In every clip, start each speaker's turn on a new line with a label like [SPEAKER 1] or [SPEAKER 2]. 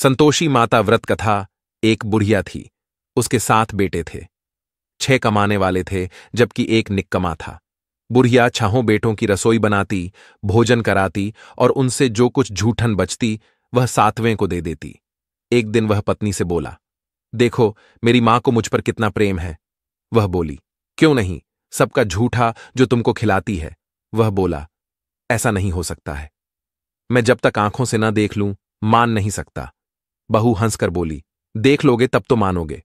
[SPEAKER 1] संतोषी माता व्रत कथा एक बुढ़िया थी उसके सात बेटे थे छह कमाने वाले थे जबकि एक निक्कमा था बुढ़िया छहों बेटों की रसोई बनाती भोजन कराती और उनसे जो कुछ झूठन बचती वह सातवें को दे देती एक दिन वह पत्नी से बोला देखो मेरी मां को मुझ पर कितना प्रेम है वह बोली क्यों नहीं सबका झूठा जो तुमको खिलाती है वह बोला ऐसा नहीं हो सकता है मैं जब तक आंखों से न देख लूं मान नहीं सकता बहू हंसकर बोली देख लोगे तब तो मानोगे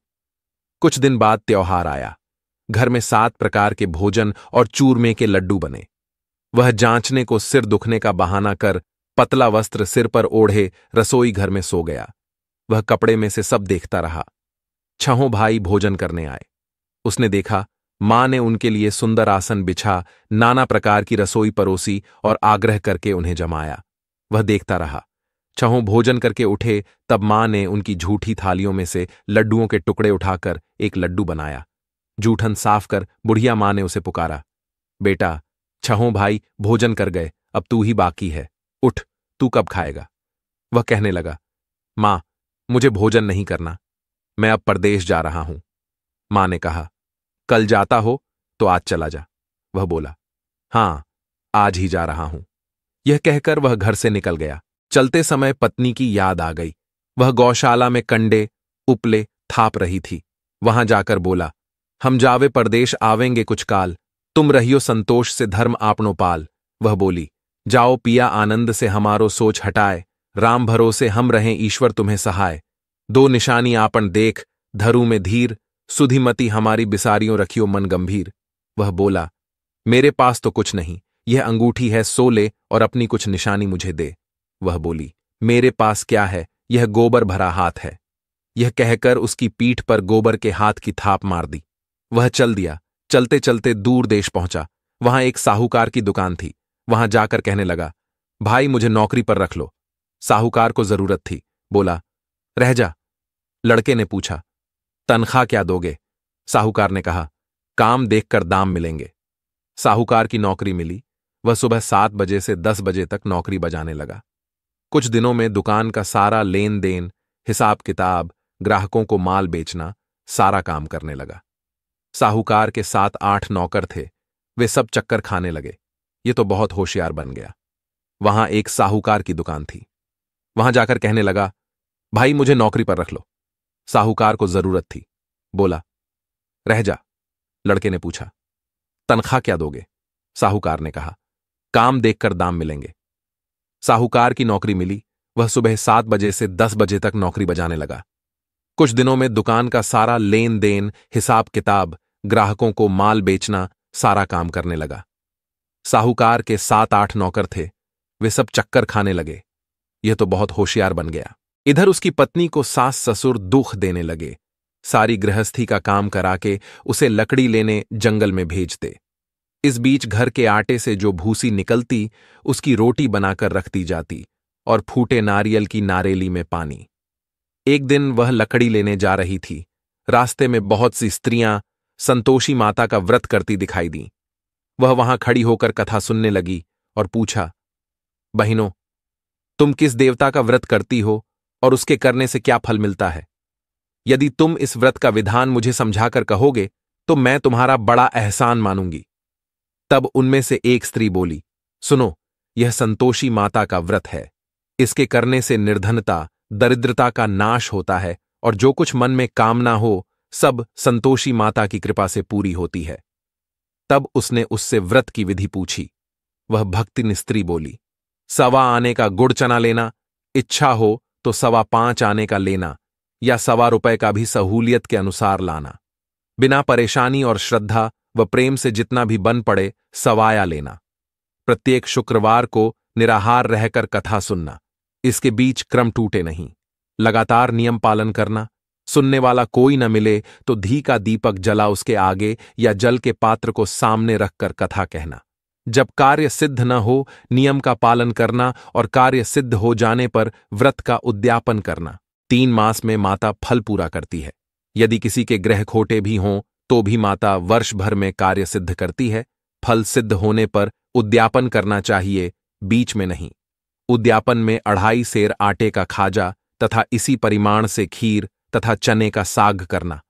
[SPEAKER 1] कुछ दिन बाद त्योहार आया घर में सात प्रकार के भोजन और चूरमे के लड्डू बने वह जांचने को सिर दुखने का बहाना कर पतला वस्त्र सिर पर ओढ़े रसोई घर में सो गया वह कपड़े में से सब देखता रहा छहों भाई भोजन करने आए उसने देखा मां ने उनके लिए सुंदर आसन बिछा नाना प्रकार की रसोई परोसी और आग्रह करके उन्हें जमाया वह देखता रहा छहों भोजन करके उठे तब मां ने उनकी झूठी थालियों में से लड्डुओं के टुकड़े उठाकर एक लड्डू बनाया जूठन साफ कर बुढ़िया मां ने उसे पुकारा बेटा छहों भाई भोजन कर गए अब तू ही बाकी है उठ तू कब खाएगा वह कहने लगा मां मुझे भोजन नहीं करना मैं अब परदेश जा रहा हूं मां ने कहा कल जाता हो तो आज चला जा वह बोला हां आज ही जा रहा हूं यह कहकर वह घर से निकल गया चलते समय पत्नी की याद आ गई वह गौशाला में कंडे उपले थाप रही थी वहां जाकर बोला हम जावे परदेश आवेंगे कुछ काल तुम रहियो संतोष से धर्म आपनो पाल वह बोली जाओ पिया आनंद से हमारो सोच हटाए राम भरोसे हम रहें ईश्वर तुम्हें सहाय दो निशानी आपन देख धरू में धीर सुधिमती हमारी बिसारियों रखियो मन गंभीर वह बोला मेरे पास तो कुछ नहीं यह अंगूठी है सो ले और अपनी कुछ निशानी मुझे दे वह बोली मेरे पास क्या है यह गोबर भरा हाथ है यह कहकर उसकी पीठ पर गोबर के हाथ की थाप मार दी वह चल दिया चलते चलते दूर देश पहुंचा वहां एक साहूकार की दुकान थी वहां जाकर कहने लगा भाई मुझे नौकरी पर रख लो साहूकार को जरूरत थी बोला रह जा लड़के ने पूछा तनख्वाह क्या दोगे साहूकार ने कहा काम देखकर दाम मिलेंगे साहूकार की नौकरी मिली वह सुबह सात बजे से दस बजे तक नौकरी बजाने लगा कुछ दिनों में दुकान का सारा लेन देन हिसाब किताब ग्राहकों को माल बेचना सारा काम करने लगा साहूकार के सात आठ नौकर थे वे सब चक्कर खाने लगे ये तो बहुत होशियार बन गया वहां एक साहूकार की दुकान थी वहां जाकर कहने लगा भाई मुझे नौकरी पर रख लो साहूकार को जरूरत थी बोला रह जा लड़के ने पूछा तनख्वाह क्या दोगे साहूकार ने कहा काम देखकर दाम मिलेंगे साहूकार की नौकरी मिली वह सुबह सात बजे से दस बजे तक नौकरी बजाने लगा कुछ दिनों में दुकान का सारा लेन देन हिसाब किताब ग्राहकों को माल बेचना सारा काम करने लगा साहूकार के सात आठ नौकर थे वे सब चक्कर खाने लगे यह तो बहुत होशियार बन गया इधर उसकी पत्नी को सास ससुर दुख देने लगे सारी गृहस्थी का काम करा के उसे लकड़ी लेने जंगल में भेज दे इस बीच घर के आटे से जो भूसी निकलती उसकी रोटी बनाकर रख दी जाती और फूटे नारियल की नारेली में पानी एक दिन वह लकड़ी लेने जा रही थी रास्ते में बहुत सी स्त्रियां संतोषी माता का व्रत करती दिखाई दी वह वहां खड़ी होकर कथा सुनने लगी और पूछा बहनों तुम किस देवता का व्रत करती हो और उसके करने से क्या फल मिलता है यदि तुम इस व्रत का विधान मुझे समझाकर कहोगे तो मैं तुम्हारा बड़ा एहसान मानूंगी तब उनमें से एक स्त्री बोली सुनो यह संतोषी माता का व्रत है इसके करने से निर्धनता दरिद्रता का नाश होता है और जो कुछ मन में कामना हो सब संतोषी माता की कृपा से पूरी होती है तब उसने उससे व्रत की विधि पूछी वह भक्ति स्त्री बोली सवा आने का गुड़ चना लेना इच्छा हो तो सवा पांच आने का लेना या सवा रुपए का भी सहूलियत के अनुसार लाना बिना परेशानी और श्रद्धा व प्रेम से जितना भी बन पड़े सवाया लेना प्रत्येक शुक्रवार को निराहार रहकर कथा सुनना इसके बीच क्रम टूटे नहीं लगातार नियम पालन करना सुनने वाला कोई न मिले तो धी का दीपक जला उसके आगे या जल के पात्र को सामने रखकर कथा कहना जब कार्य सिद्ध न हो नियम का पालन करना और कार्य सिद्ध हो जाने पर व्रत का उद्यापन करना तीन मास में माता फल पूरा करती है यदि किसी के ग्रह खोटे भी हों तो भी माता वर्ष भर में कार्य सिद्ध करती है फल सिद्ध होने पर उद्यापन करना चाहिए बीच में नहीं उद्यापन में अढ़ाई सेर आटे का खाजा तथा इसी परिमाण से खीर तथा चने का साग करना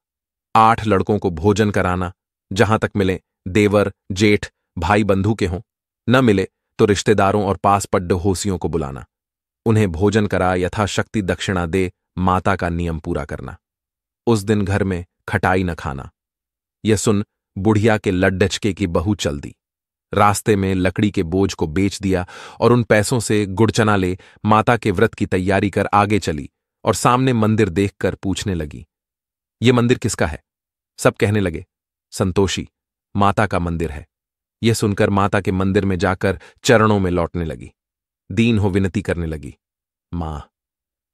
[SPEAKER 1] आठ लड़कों को भोजन कराना जहां तक मिले देवर जेठ भाई बंधु के हों न मिले तो रिश्तेदारों और पास पड्डहोसियों को बुलाना उन्हें भोजन करा यथाशक्ति दक्षिणा दे माता का नियम पूरा करना उस दिन घर में खटाई न खाना यह सुन बुढ़िया के लड्डचके की बहू चल दी रास्ते में लकड़ी के बोझ को बेच दिया और उन पैसों से गुड़चना ले माता के व्रत की तैयारी कर आगे चली और सामने मंदिर देखकर पूछने लगी ये मंदिर किसका है सब कहने लगे संतोषी माता का मंदिर है यह सुनकर माता के मंदिर में जाकर चरणों में लौटने लगी दीन हो विनती करने लगी मां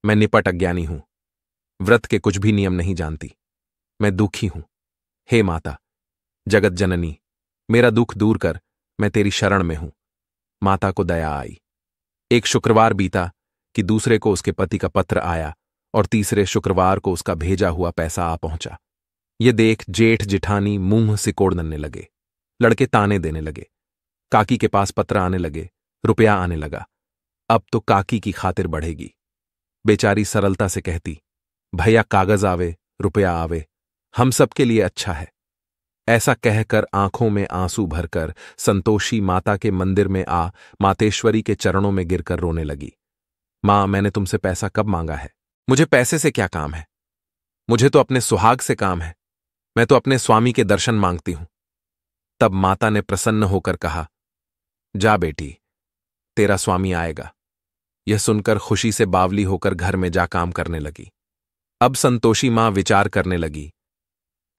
[SPEAKER 1] मैं निपट अज्ञानी हूं व्रत के कुछ भी नियम नहीं जानती मैं दुखी हूं हे माता जगत जननी मेरा दुख दूर कर मैं तेरी शरण में हूं माता को दया आई एक शुक्रवार बीता कि दूसरे को उसके पति का पत्र आया और तीसरे शुक्रवार को उसका भेजा हुआ पैसा आ पहुंचा ये देख जेठ जिठानी मुंह सिकोड़ने लगे लड़के ताने देने लगे काकी के पास पत्र आने लगे रुपया आने लगा अब तो काकी की खातिर बढ़ेगी बेचारी सरलता से कहती भैया कागज आवे रुपया आवे हम सबके लिए अच्छा है ऐसा कहकर आंखों में आंसू भरकर संतोषी माता के मंदिर में आ मातेश्वरी के चरणों में गिरकर रोने लगी मां मैंने तुमसे पैसा कब मांगा है मुझे पैसे से क्या काम है मुझे तो अपने सुहाग से काम है मैं तो अपने स्वामी के दर्शन मांगती हूं तब माता ने प्रसन्न होकर कहा जा बेटी तेरा स्वामी आएगा यह सुनकर खुशी से बावली होकर घर में जा काम करने लगी अब संतोषी मां विचार करने लगी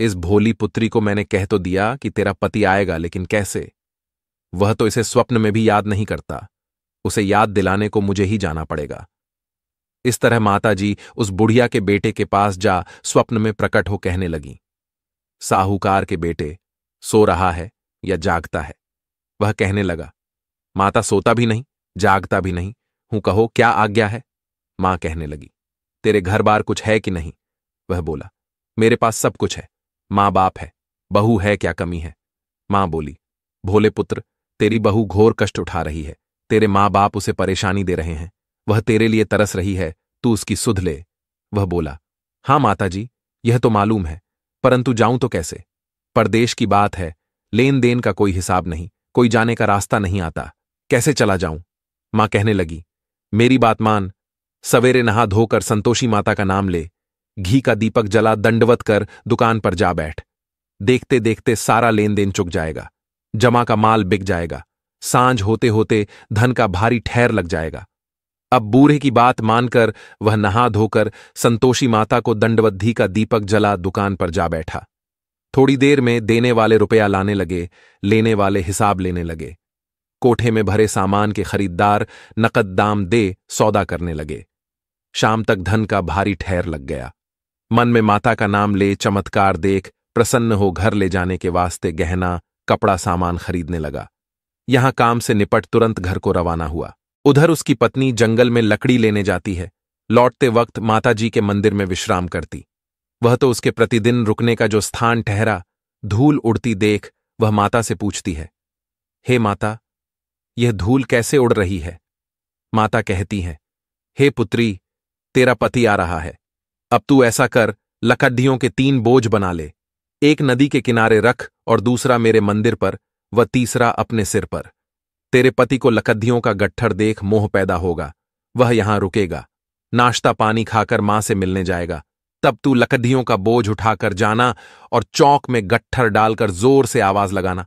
[SPEAKER 1] इस भोली पुत्री को मैंने कह तो दिया कि तेरा पति आएगा लेकिन कैसे वह तो इसे स्वप्न में भी याद नहीं करता उसे याद दिलाने को मुझे ही जाना पड़ेगा इस तरह माता जी उस बुढ़िया के बेटे के पास जा स्वप्न में प्रकट हो कहने लगी साहूकार के बेटे सो रहा है या जागता है वह कहने लगा माता सोता भी नहीं जागता भी नहीं हूं कहो क्या आज्ञा है मां कहने लगी तेरे घर बार कुछ है कि नहीं वह बोला मेरे पास सब कुछ है माँ बाप है बहू है क्या कमी है माँ बोली भोले पुत्र तेरी बहू घोर कष्ट उठा रही है तेरे माँ बाप उसे परेशानी दे रहे हैं वह तेरे लिए तरस रही है तू उसकी सुध ले वह बोला हाँ माता जी यह तो मालूम है परंतु जाऊं तो कैसे परदेश की बात है लेन देन का कोई हिसाब नहीं कोई जाने का रास्ता नहीं आता कैसे चला जाऊं मां कहने लगी मेरी बात मान सवेरे नहा धोकर संतोषी माता का नाम ले घी का दीपक जला दंडवत कर दुकान पर जा बैठ देखते देखते सारा लेन देन चुक जाएगा जमा का माल बिक जाएगा सांझ होते होते धन का भारी ठहर लग जाएगा अब बूढ़े की बात मानकर वह नहा धोकर संतोषी माता को दंडवद्धि का दीपक जला दुकान पर जा बैठा थोड़ी देर में देने वाले रुपया लाने लगे लेने वाले हिसाब लेने लगे कोठे में भरे सामान के खरीददार नकद दाम दे सौदा करने लगे शाम तक धन का भारी ठहर लग गया मन में माता का नाम ले चमत्कार देख प्रसन्न हो घर ले जाने के वास्ते गहना कपड़ा सामान खरीदने लगा यहां काम से निपट तुरंत घर को रवाना हुआ उधर उसकी पत्नी जंगल में लकड़ी लेने जाती है लौटते वक्त माताजी के मंदिर में विश्राम करती वह तो उसके प्रतिदिन रुकने का जो स्थान ठहरा धूल उड़ती देख वह माता से पूछती है हे माता यह धूल कैसे उड़ रही है माता कहती है हे पुत्री तेरा पति आ रहा है अब तू ऐसा कर लकड्ढियों के तीन बोझ बना ले एक नदी के किनारे रख और दूसरा मेरे मंदिर पर व तीसरा अपने सिर पर तेरे पति को लकद्दियों का गट्ठर देख मोह पैदा होगा वह यहां रुकेगा नाश्ता पानी खाकर मां से मिलने जाएगा तब तू लकद्दियों का बोझ उठाकर जाना और चौक में गट्ठर डालकर जोर से आवाज लगाना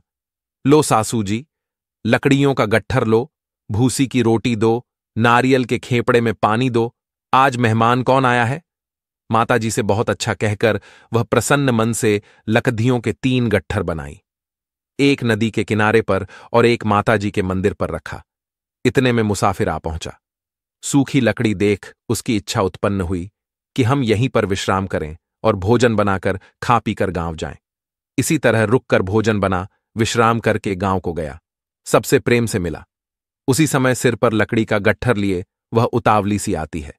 [SPEAKER 1] लो सासू जी लकड़ियों का गट्ठर लो भूसी की रोटी दो नारियल के खेपड़े में पानी दो आज मेहमान कौन आया है माताजी से बहुत अच्छा कहकर वह प्रसन्न मन से लकधियों के तीन गट्ठर बनाई एक नदी के किनारे पर और एक माताजी के मंदिर पर रखा इतने में मुसाफिर आ पहुंचा सूखी लकड़ी देख उसकी इच्छा उत्पन्न हुई कि हम यहीं पर विश्राम करें और भोजन बनाकर खा पी कर गांव जाएं। इसी तरह रुक कर भोजन बना विश्राम करके गांव को गया सबसे प्रेम से मिला उसी समय सिर पर लकड़ी का गट्ठर लिए वह उतावली सी आती है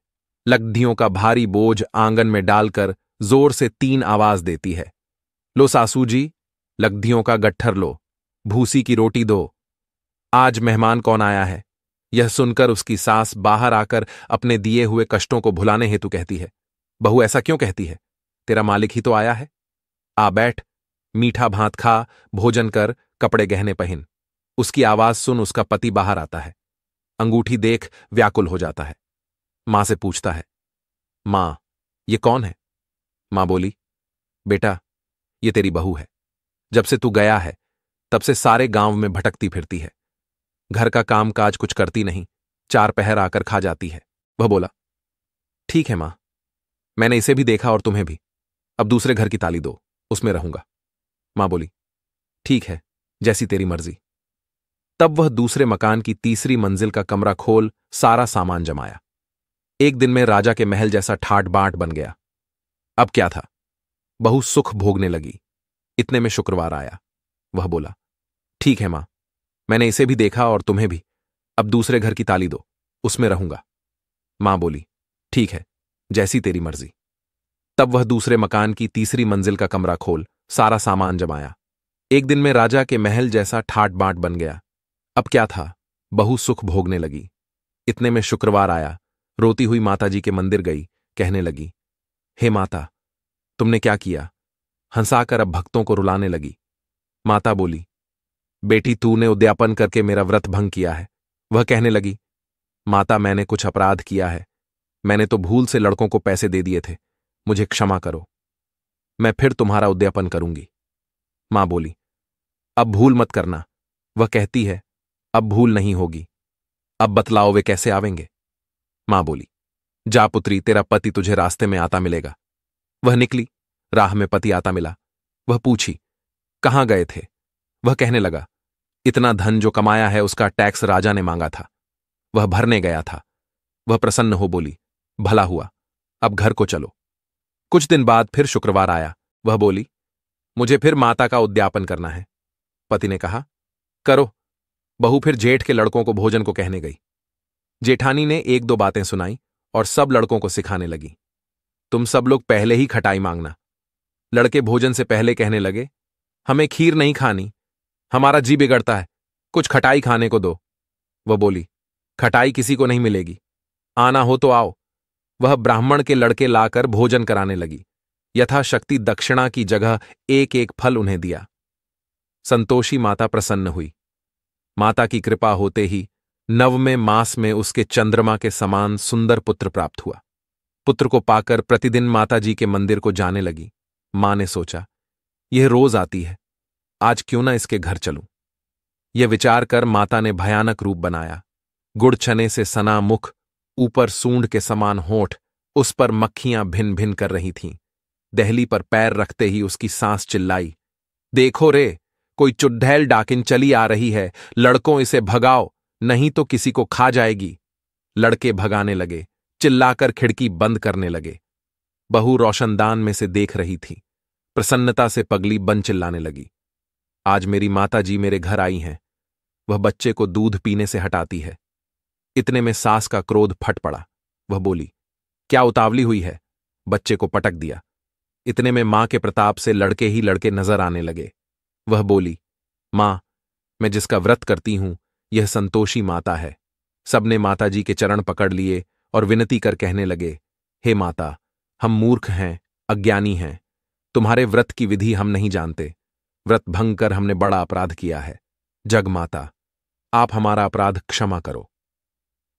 [SPEAKER 1] लकड़ियों का भारी बोझ आंगन में डालकर जोर से तीन आवाज देती है लो सासू जी लकड़ियों का गट्ठर लो भूसी की रोटी दो आज मेहमान कौन आया है यह सुनकर उसकी सास बाहर आकर अपने दिए हुए कष्टों को भुलाने हेतु कहती है बहू ऐसा क्यों कहती है तेरा मालिक ही तो आया है आ बैठ मीठा भात खा भोजन कर कपड़े गहने पहन उसकी आवाज सुन उसका पति बाहर आता है अंगूठी देख व्याकुल हो जाता है मां से पूछता है मां ये कौन है मां बोली बेटा ये तेरी बहू है जब से तू गया है तब से सारे गांव में भटकती फिरती है घर का काम काज कुछ करती नहीं चार पहर आकर खा जाती है वह बोला ठीक है मां मैंने इसे भी देखा और तुम्हें भी अब दूसरे घर की ताली दो उसमें रहूंगा मां बोली ठीक है जैसी तेरी मर्जी तब वह दूसरे मकान की तीसरी मंजिल का कमरा खोल सारा सामान जमाया एक दिन में राजा के महल जैसा ठाट बाट बन गया अब क्या था बहु सुख भोगने लगी इतने में शुक्रवार आया वह बोला ठीक है मां मैंने इसे भी देखा और तुम्हें भी अब दूसरे घर की ताली दो उसमें रहूंगा मां बोली ठीक है जैसी तेरी मर्जी तब वह दूसरे मकान की तीसरी मंजिल का कमरा खोल सारा सामान जमाया एक दिन में राजा के महल जैसा ठाट बाट बन गया अब क्या था बहु सुख भोगने लगी इतने में शुक्रवार आया रोती हुई माताजी के मंदिर गई कहने लगी हे माता तुमने क्या किया हंसाकर अब भक्तों को रुलाने लगी माता बोली बेटी तूने उद्यापन करके मेरा व्रत भंग किया है वह कहने लगी माता मैंने कुछ अपराध किया है मैंने तो भूल से लड़कों को पैसे दे दिए थे मुझे क्षमा करो मैं फिर तुम्हारा उद्यापन करूंगी मां बोली अब भूल मत करना वह कहती है अब भूल नहीं होगी अब बतलाओ वे कैसे आवेंगे मां बोली जा पुत्री तेरा पति तुझे रास्ते में आता मिलेगा वह निकली राह में पति आता मिला वह पूछी कहां गए थे वह कहने लगा इतना धन जो कमाया है उसका टैक्स राजा ने मांगा था वह भरने गया था वह प्रसन्न हो बोली भला हुआ अब घर को चलो कुछ दिन बाद फिर शुक्रवार आया वह बोली मुझे फिर माता का उद्यापन करना है पति ने कहा करो बहू फिर जेठ के लड़कों को भोजन को कहने गई जेठानी ने एक दो बातें सुनाई और सब लड़कों को सिखाने लगी तुम सब लोग पहले ही खटाई मांगना लड़के भोजन से पहले कहने लगे हमें खीर नहीं खानी हमारा जी बिगड़ता है कुछ खटाई खाने को दो वह बोली खटाई किसी को नहीं मिलेगी आना हो तो आओ वह ब्राह्मण के लड़के लाकर भोजन कराने लगी यथाशक्ति दक्षिणा की जगह एक एक फल उन्हें दिया संतोषी माता प्रसन्न हुई माता की कृपा होते ही नवमें मास में उसके चंद्रमा के समान सुंदर पुत्र प्राप्त हुआ पुत्र को पाकर प्रतिदिन माताजी के मंदिर को जाने लगी मां ने सोचा यह रोज आती है आज क्यों ना इसके घर चलूं यह विचार कर माता ने भयानक रूप बनाया गुड़ छने से सना मुख ऊपर सूंड के समान होठ उस पर मक्खियां भिन भिन कर रही थीं दहली पर पैर रखते ही उसकी सांस चिल्लाई देखो रे कोई चुड्ढैल डाकिन चली आ रही है लड़कों इसे भगाओ नहीं तो किसी को खा जाएगी लड़के भगाने लगे चिल्लाकर खिड़की बंद करने लगे बहु रोशनदान में से देख रही थी प्रसन्नता से पगली बन चिल्लाने लगी आज मेरी माता जी मेरे घर आई हैं वह बच्चे को दूध पीने से हटाती है इतने में सास का क्रोध फट पड़ा वह बोली क्या उतावली हुई है बच्चे को पटक दिया इतने में मां के प्रताप से लड़के ही लड़के नजर आने लगे वह बोली मां मैं जिसका व्रत करती हूं यह संतोषी माता है सबने माता जी के चरण पकड़ लिए और विनती कर कहने लगे हे माता हम मूर्ख हैं अज्ञानी हैं तुम्हारे व्रत की विधि हम नहीं जानते व्रत भंग कर हमने बड़ा अपराध किया है जग माता आप हमारा अपराध क्षमा करो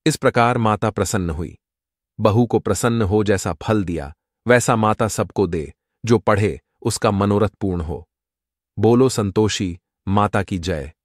[SPEAKER 1] इस प्रकार माता प्रसन्न हुई बहू को प्रसन्न हो जैसा फल दिया वैसा माता सबको दे जो पढ़े उसका मनोरथ पूर्ण हो बोलो संतोषी माता की जय